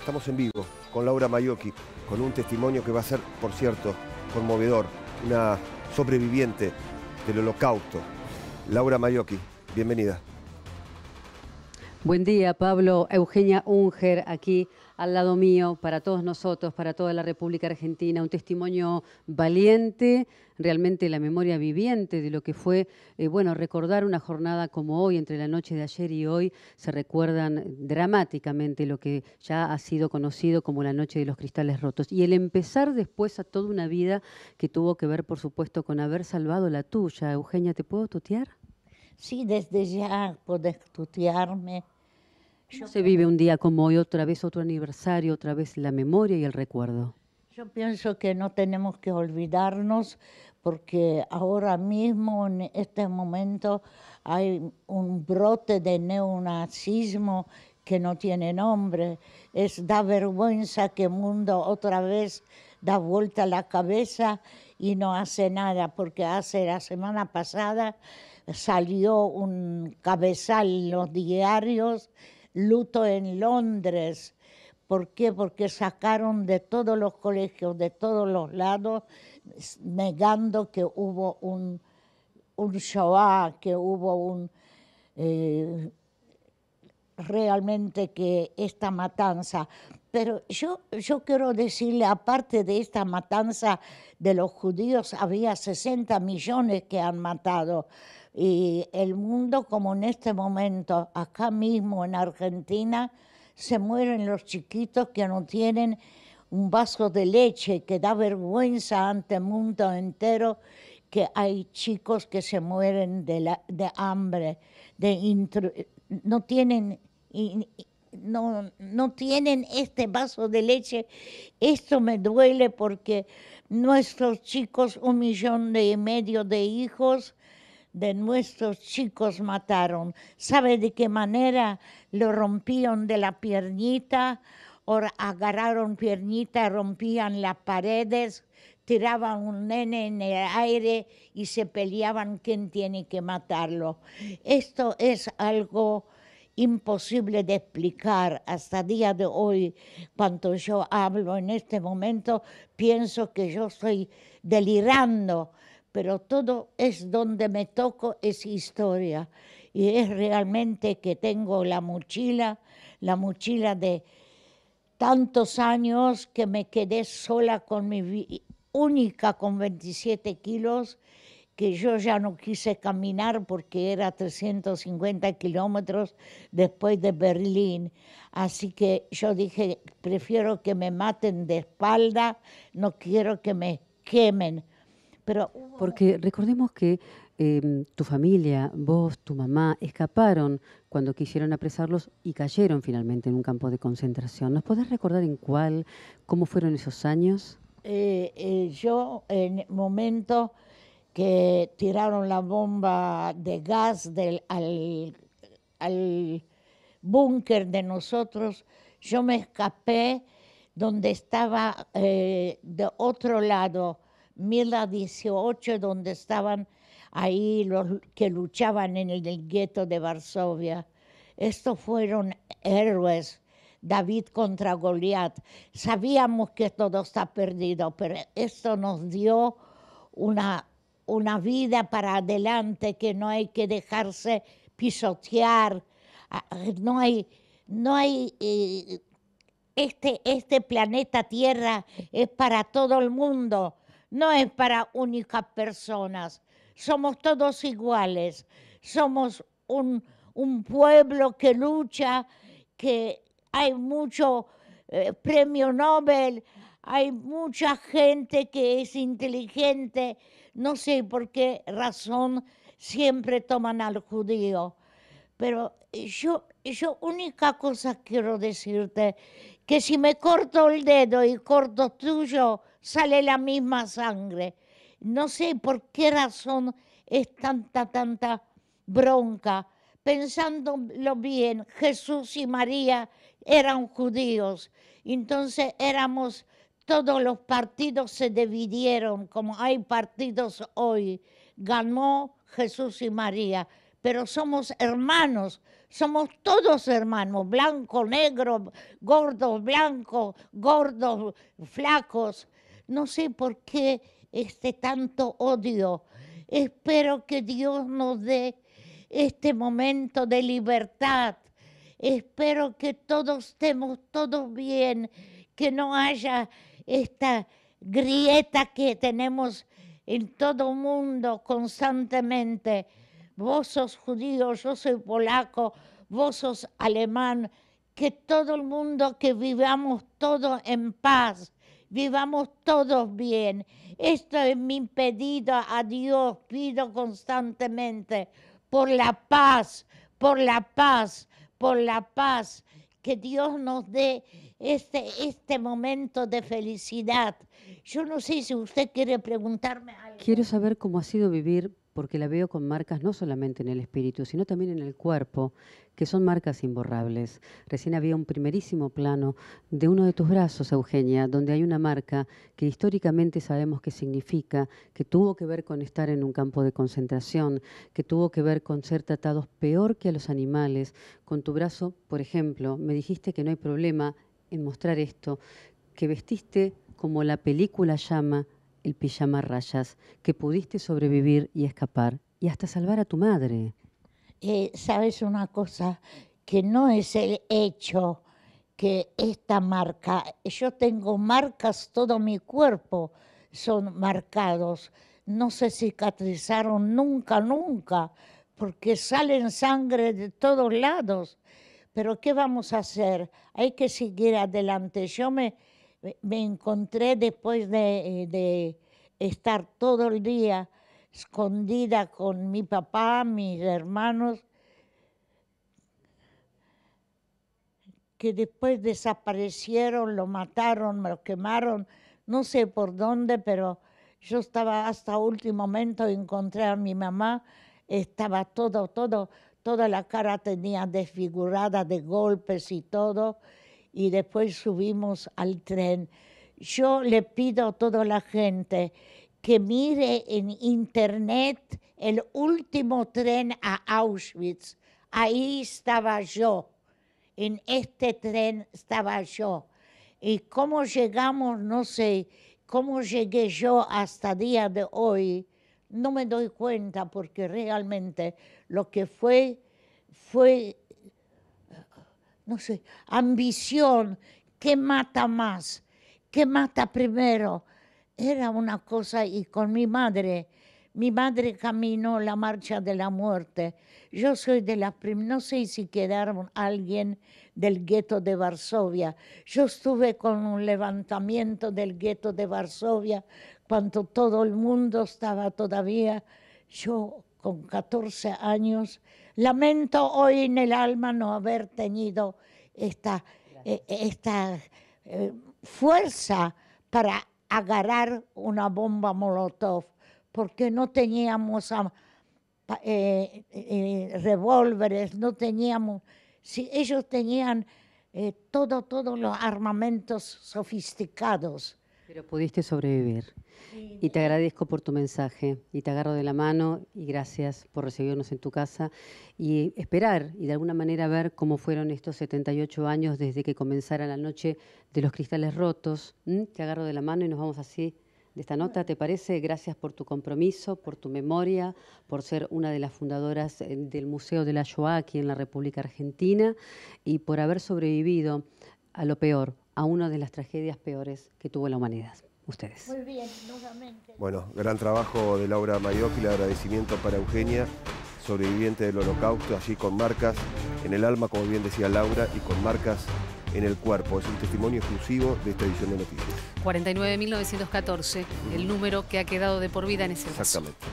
Estamos en vivo con Laura Mayoki, con un testimonio que va a ser, por cierto, conmovedor, una sobreviviente del holocausto. Laura mayoki bienvenida. Buen día, Pablo. Eugenia Unger, aquí al lado mío, para todos nosotros, para toda la República Argentina, un testimonio valiente, realmente la memoria viviente de lo que fue, eh, bueno, recordar una jornada como hoy, entre la noche de ayer y hoy, se recuerdan dramáticamente lo que ya ha sido conocido como la noche de los cristales rotos. Y el empezar después a toda una vida que tuvo que ver, por supuesto, con haber salvado la tuya. Eugenia, ¿te puedo tutear? Sí, desde ya poder estudiarme. Yo se vive un día como hoy, otra vez otro aniversario, otra vez la memoria y el recuerdo? Yo pienso que no tenemos que olvidarnos porque ahora mismo, en este momento, hay un brote de neonazismo que no tiene nombre. Es da vergüenza que el mundo otra vez da vuelta la cabeza y no hace nada, porque hace la semana pasada salió un cabezal en los diarios, luto en Londres. ¿Por qué? Porque sacaron de todos los colegios, de todos los lados, negando que hubo un, un Shoah, que hubo un... Eh, realmente que esta matanza pero yo, yo quiero decirle, aparte de esta matanza de los judíos, había 60 millones que han matado. Y el mundo, como en este momento, acá mismo en Argentina, se mueren los chiquitos que no tienen un vaso de leche, que da vergüenza ante este el mundo entero que hay chicos que se mueren de, de hambre, de no tienen no, no tienen este vaso de leche. Esto me duele porque nuestros chicos, un millón y medio de hijos de nuestros chicos mataron. ¿Sabe de qué manera? Lo rompieron de la piernita, agarraron piernita, rompían las paredes, tiraban un nene en el aire y se peleaban quién tiene que matarlo. Esto es algo imposible de explicar. Hasta día de hoy, cuando yo hablo en este momento, pienso que yo estoy delirando, pero todo es donde me toco, es historia. Y es realmente que tengo la mochila, la mochila de tantos años que me quedé sola con mi única con 27 kilos que yo ya no quise caminar porque era 350 kilómetros después de Berlín. Así que yo dije, prefiero que me maten de espalda, no quiero que me quemen. Pero porque recordemos que em, tu familia, vos, tu mamá, escaparon cuando quisieron apresarlos y cayeron finalmente en un campo de concentración. ¿Nos podés recordar en cuál, cómo fueron esos años? Eh, eh, yo en momento que tiraron la bomba de gas del, al, al búnker de nosotros, yo me escapé donde estaba eh, de otro lado, Mila 18, donde estaban ahí los que luchaban en el, el gueto de Varsovia. Estos fueron héroes, David contra Goliat. Sabíamos que todo está perdido, pero esto nos dio una una vida para adelante, que no hay que dejarse pisotear, ah, no hay, no hay, eh, este, este planeta Tierra es para todo el mundo, no es para únicas personas, somos todos iguales, somos un, pueblo que lucha, que hay mucho eh, premio Nobel, hay mucha gente que es inteligente, no sé por qué razón siempre toman al judío, pero yo, yo única cosa quiero decirte, que si me corto el dedo y corto tuyo, sale la misma sangre. No sé por qué razón es tanta, tanta bronca. Pensándolo bien, Jesús y María eran judíos, entonces éramos todos los partidos se dividieron, como hay partidos hoy. Ganó Jesús y María, pero somos hermanos, somos todos hermanos, blanco, negro, gordos, blancos, gordos, flacos. No sé por qué este tanto odio. Espero que Dios nos dé este momento de libertad. Espero que todos estemos todos bien, que no haya esta grieta que tenemos en todo el mundo constantemente. Vos sos judío, yo soy polaco, vos sos alemán, que todo el mundo, que vivamos todos en paz, vivamos todos bien. Esto es mi pedido a Dios, pido constantemente por la paz, por la paz, por la paz, que Dios nos dé este, este, momento de felicidad. Yo no sé si usted quiere preguntarme algo. Quiero saber cómo ha sido vivir, porque la veo con marcas no solamente en el espíritu, sino también en el cuerpo, que son marcas imborrables. Recién había un primerísimo plano de uno de tus brazos, Eugenia, donde hay una marca que históricamente sabemos que significa, que tuvo que ver con estar en un campo de concentración, que tuvo que ver con ser tratados peor que a los animales. Con tu brazo, por ejemplo, me dijiste que no hay problema en mostrar esto, que vestiste como la película llama el pijama rayas, que pudiste sobrevivir y escapar y hasta salvar a tu madre. Eh, ¿Sabes una cosa? Que no es el hecho que esta marca, yo tengo marcas, todo mi cuerpo son marcados, no se cicatrizaron nunca, nunca, porque salen sangre de todos lados. Pero ¿qué vamos a hacer? Hay que seguir adelante. Yo me, encontré después eh, de, estar todo el día escondida con mi papá, mis hermanos, que después desaparecieron, lo mataron, me lo quemaron, no sé por dónde, pero yo estaba hasta último momento, encontré a mi mamá, estaba todo, todo toda la cara tenía desfigurada de golpes y todo, y después subimos al tren. Yo le pido a toda la gente que mire en internet el último tren a Auschwitz. Ahí estaba yo, en este tren estaba yo. Y cómo llegamos, no sé, cómo llegué yo hasta día de hoy, no me doy cuenta porque realmente lo que fue fue, no sé, ambición, que mata más? que mata primero? Era una cosa y con mi madre mi madre caminó la marcha de la muerte. Yo soy de la primeras, no sé si quedaron alguien del gueto de Varsovia. Yo estuve con un levantamiento del gueto de Varsovia cuando todo el mundo estaba todavía, yo con 14 años. Lamento hoy en el alma no haber tenido esta, e-, e-, esta eh, fuerza para agarrar una bomba molotov porque no teníamos ah, eh, eh, revólveres, no teníamos, si ellos tenían eh, todo, todos los armamentos sofisticados. Pero pudiste sobrevivir. y te agradezco por tu mensaje y te agarro de la mano y gracias por recibirnos en tu casa y esperar y de alguna manera ver cómo fueron estos 78 años desde que comenzara la noche de los cristales rotos. ¿Mm? Te agarro de la mano y nos vamos así de esta nota, ¿te parece? Gracias por tu compromiso, por tu memoria, por ser una de las fundadoras eh, del Museo de la Shoah aquí en la República Argentina y por haber sobrevivido a lo peor, a una de las tragedias peores que tuvo la humanidad. Ustedes. Muy bien, nuevamente. Bueno, gran trabajo de Laura y el agradecimiento para Eugenia, sobreviviente del holocausto, allí con marcas en el alma, como bien decía Laura, y con marcas en el cuerpo. Es un testimonio exclusivo de esta edición de noticias. 49.914, el número que ha quedado de por vida en ese Exactamente.